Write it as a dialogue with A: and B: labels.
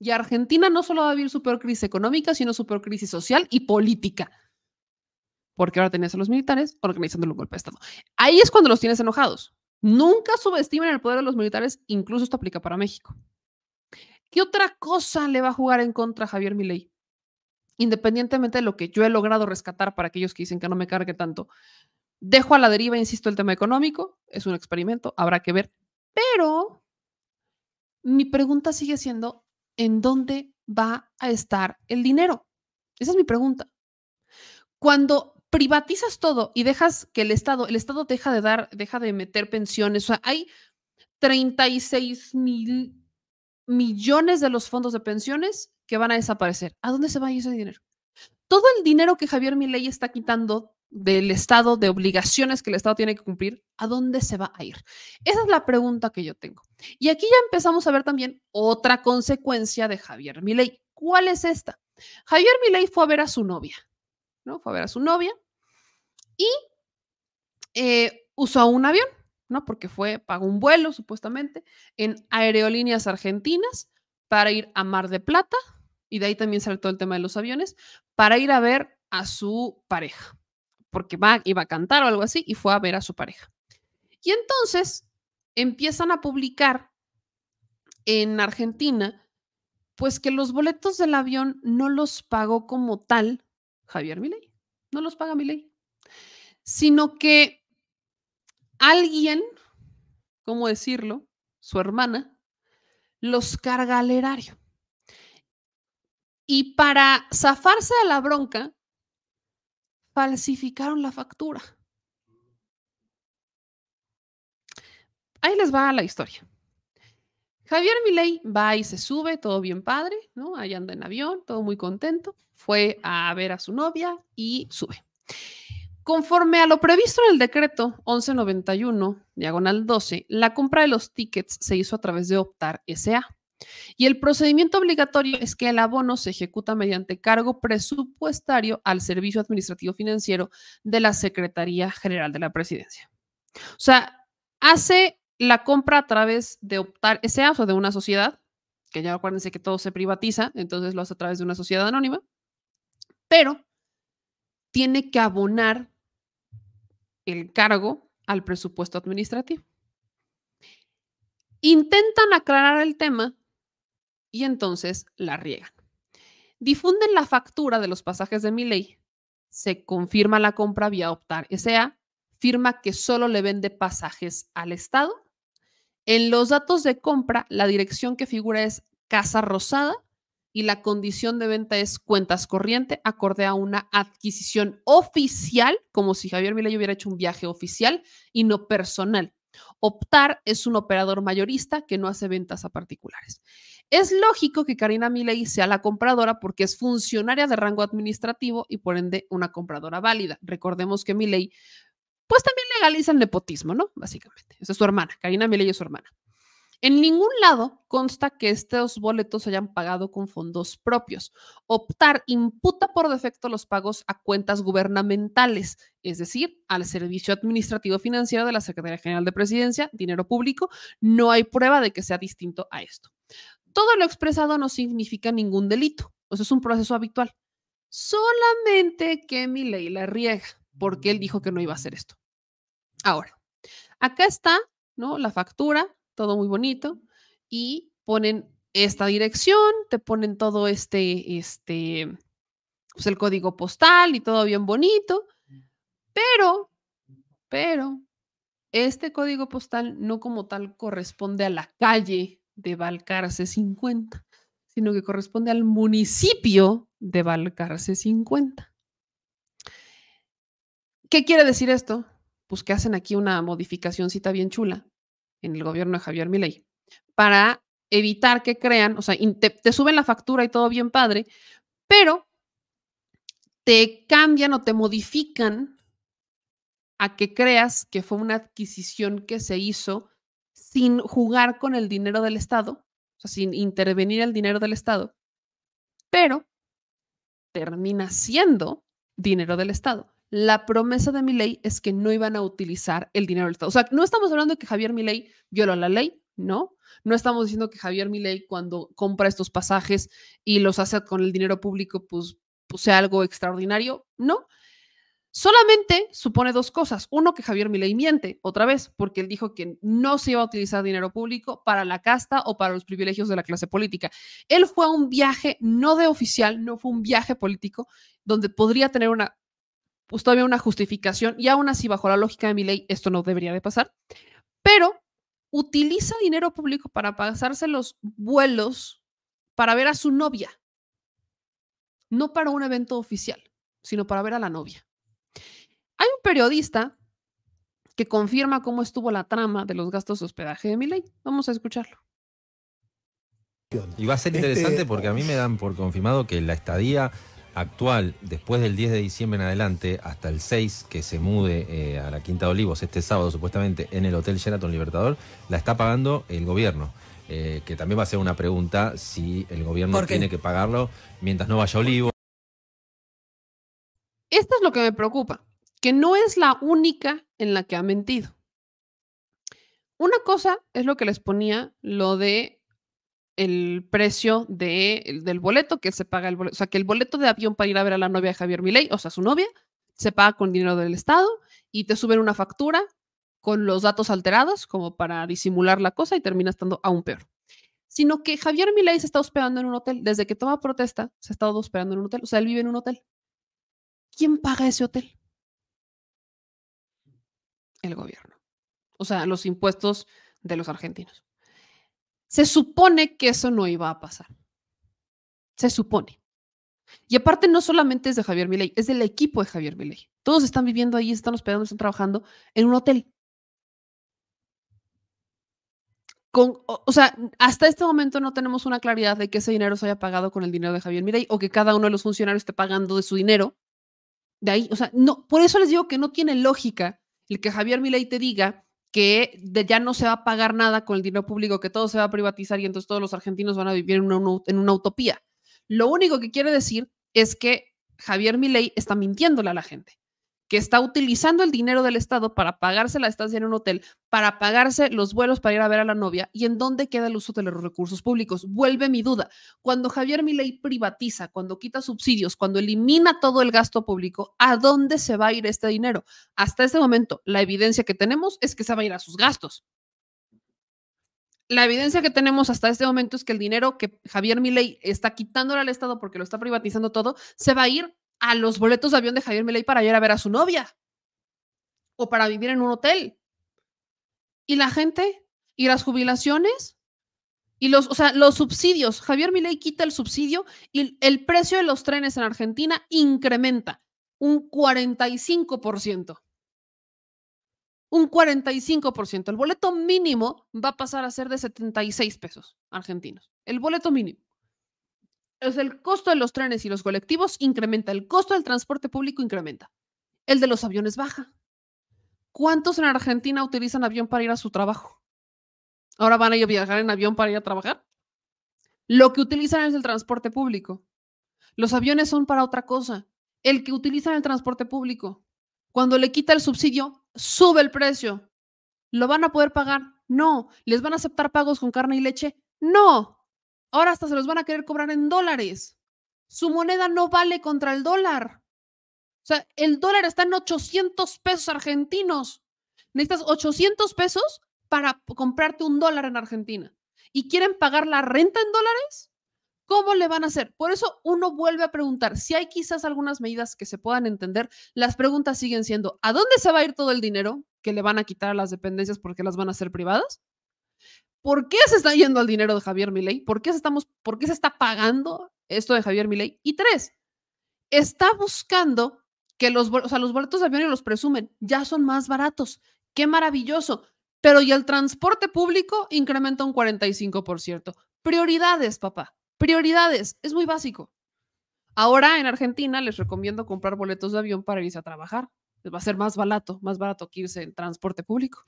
A: Y Argentina no solo va a vivir su peor crisis económica, sino su peor crisis social y política. Porque ahora tenías a los militares organizando un golpe de Estado. Ahí es cuando los tienes enojados. Nunca subestimen el poder de los militares, incluso esto aplica para México. ¿Qué otra cosa le va a jugar en contra a Javier Milei? Independientemente de lo que yo he logrado rescatar para aquellos que dicen que no me cargue tanto, dejo a la deriva, insisto, el tema económico, es un experimento, habrá que ver, pero mi pregunta sigue siendo, en dónde va a estar el dinero. Esa es mi pregunta. Cuando privatizas todo y dejas que el Estado, el Estado deja de dar, deja de meter pensiones, o sea, hay 36 mil millones de los fondos de pensiones que van a desaparecer. ¿A dónde se va ese dinero? Todo el dinero que Javier Milei está quitando del Estado, de obligaciones que el Estado tiene que cumplir, ¿a dónde se va a ir? Esa es la pregunta que yo tengo. Y aquí ya empezamos a ver también otra consecuencia de Javier Milei. ¿Cuál es esta? Javier Milei fue a ver a su novia, ¿no? Fue a ver a su novia y eh, usó un avión, ¿no? Porque fue, pagó un vuelo supuestamente en aerolíneas argentinas para ir a Mar de Plata, y de ahí también sale todo el tema de los aviones, para ir a ver a su pareja porque iba a cantar o algo así, y fue a ver a su pareja. Y entonces empiezan a publicar en Argentina, pues que los boletos del avión no los pagó como tal Javier Milei, no los paga Milei, sino que alguien, ¿cómo decirlo? Su hermana, los carga al erario. Y para zafarse de la bronca, falsificaron la factura. Ahí les va la historia. Javier Milei va y se sube, todo bien padre, ¿no? Allá anda en avión, todo muy contento. Fue a ver a su novia y sube. Conforme a lo previsto en el decreto 1191, diagonal 12, la compra de los tickets se hizo a través de Optar SA. Y el procedimiento obligatorio es que el abono se ejecuta mediante cargo presupuestario al Servicio Administrativo Financiero de la Secretaría General de la Presidencia. O sea, hace la compra a través de optar ese o de una sociedad, que ya acuérdense que todo se privatiza, entonces lo hace a través de una sociedad anónima, pero tiene que abonar el cargo al presupuesto administrativo. Intentan aclarar el tema y entonces la riegan. Difunden la factura de los pasajes de Miley. se confirma la compra vía Optar S.A., firma que solo le vende pasajes al Estado. En los datos de compra, la dirección que figura es Casa Rosada y la condición de venta es cuentas corriente acorde a una adquisición oficial, como si Javier Milei hubiera hecho un viaje oficial y no personal. Optar es un operador mayorista que no hace ventas a particulares. Es lógico que Karina Milei sea la compradora porque es funcionaria de rango administrativo y por ende una compradora válida. Recordemos que Milei pues también legaliza el nepotismo, ¿no? Básicamente. Esa es su hermana. Karina Milei es su hermana. En ningún lado consta que estos boletos se hayan pagado con fondos propios. Optar imputa por defecto los pagos a cuentas gubernamentales, es decir, al Servicio Administrativo Financiero de la Secretaría General de Presidencia, dinero público. No hay prueba de que sea distinto a esto todo lo expresado no significa ningún delito. O sea, es un proceso habitual. Solamente que mi ley la riega, porque él dijo que no iba a hacer esto. Ahora, acá está, ¿no? La factura, todo muy bonito, y ponen esta dirección, te ponen todo este, este, pues, el código postal y todo bien bonito, pero, pero, este código postal no como tal corresponde a la calle de Valcarce 50, sino que corresponde al municipio de Valcarce 50. ¿Qué quiere decir esto? Pues que hacen aquí una modificacióncita bien chula en el gobierno de Javier Milei para evitar que crean, o sea, te suben la factura y todo bien padre, pero te cambian o te modifican a que creas que fue una adquisición que se hizo sin jugar con el dinero del Estado, o sea, sin intervenir el dinero del Estado, pero termina siendo dinero del Estado. La promesa de mi ley es que no iban a utilizar el dinero del Estado. O sea, no estamos hablando de que Javier Milei violó la ley, no. No estamos diciendo que Javier Milei cuando compra estos pasajes y los hace con el dinero público, pues, pues sea algo extraordinario, no. Solamente supone dos cosas. Uno, que Javier Milei miente, otra vez, porque él dijo que no se iba a utilizar dinero público para la casta o para los privilegios de la clase política. Él fue a un viaje no de oficial, no fue un viaje político, donde podría tener una, pues, todavía una justificación y aún así, bajo la lógica de Milei, esto no debería de pasar. Pero utiliza dinero público para pasarse los vuelos para ver a su novia, no para un evento oficial, sino para ver a la novia periodista que confirma cómo estuvo la trama de los gastos de hospedaje de ley. Vamos a escucharlo. Y va a ser este interesante porque a mí me dan por confirmado que la estadía actual, después del 10 de diciembre en adelante, hasta el 6 que se mude eh, a la Quinta de Olivos este sábado supuestamente en el Hotel Sheraton Libertador, la está pagando el gobierno. Eh, que también va a ser una pregunta si el gobierno tiene que pagarlo mientras no vaya Olivos. Esto es lo que me preocupa que no es la única en la que ha mentido. Una cosa es lo que les ponía, lo de el precio de, del boleto que se paga el boleto, o sea, que el boleto de avión para ir a ver a la novia de Javier Milei, o sea, su novia, se paga con dinero del Estado y te suben una factura con los datos alterados como para disimular la cosa y termina estando aún peor. Sino que Javier Milei se está hospedando en un hotel, desde que toma protesta, se ha estado hospedando en un hotel, o sea, él vive en un hotel. ¿Quién paga ese hotel? el gobierno, o sea, los impuestos de los argentinos. Se supone que eso no iba a pasar. Se supone. Y aparte no solamente es de Javier Milei, es del equipo de Javier Milei. Todos están viviendo ahí, están hospedando, están trabajando en un hotel. Con, o, sea, hasta este momento no tenemos una claridad de que ese dinero se haya pagado con el dinero de Javier Milei, o que cada uno de los funcionarios esté pagando de su dinero. De ahí, o sea, no, por eso les digo que no tiene lógica el que Javier Milei te diga que de ya no se va a pagar nada con el dinero público, que todo se va a privatizar y entonces todos los argentinos van a vivir en una, en una utopía. Lo único que quiere decir es que Javier Milei está mintiéndole a la gente que está utilizando el dinero del Estado para pagarse la estancia en un hotel, para pagarse los vuelos para ir a ver a la novia, ¿y en dónde queda el uso de los recursos públicos? Vuelve mi duda. Cuando Javier Milei privatiza, cuando quita subsidios, cuando elimina todo el gasto público, ¿a dónde se va a ir este dinero? Hasta este momento, la evidencia que tenemos es que se va a ir a sus gastos. La evidencia que tenemos hasta este momento es que el dinero que Javier Milei está quitándole al Estado porque lo está privatizando todo, se va a ir a los boletos de avión de Javier Milei para ir a ver a su novia o para vivir en un hotel. Y la gente y las jubilaciones y los, o sea, los subsidios. Javier Milei quita el subsidio y el precio de los trenes en Argentina incrementa un 45%. Un 45%. El boleto mínimo va a pasar a ser de 76 pesos argentinos. El boleto mínimo. Entonces el costo de los trenes y los colectivos incrementa, el costo del transporte público incrementa, el de los aviones baja. ¿Cuántos en Argentina utilizan avión para ir a su trabajo? ¿Ahora van a a viajar en avión para ir a trabajar? Lo que utilizan es el transporte público. Los aviones son para otra cosa. El que utiliza el transporte público, cuando le quita el subsidio, sube el precio. ¿Lo van a poder pagar? No. ¿Les van a aceptar pagos con carne y leche? No. Ahora hasta se los van a querer cobrar en dólares. Su moneda no vale contra el dólar. O sea, el dólar está en 800 pesos argentinos. Necesitas 800 pesos para comprarte un dólar en Argentina. ¿Y quieren pagar la renta en dólares? ¿Cómo le van a hacer? Por eso uno vuelve a preguntar, si hay quizás algunas medidas que se puedan entender, las preguntas siguen siendo, ¿a dónde se va a ir todo el dinero que le van a quitar a las dependencias porque las van a hacer privadas? ¿Por qué se está yendo al dinero de Javier Milei? ¿Por qué, se estamos, ¿Por qué se está pagando esto de Javier Milei? Y tres, está buscando que los, o los boletos de avión y los presumen, ya son más baratos. ¡Qué maravilloso! Pero y el transporte público incrementa un 45%. Prioridades, papá. Prioridades. Es muy básico. Ahora en Argentina les recomiendo comprar boletos de avión para irse a trabajar. Les va a ser más barato, más barato que irse en transporte público.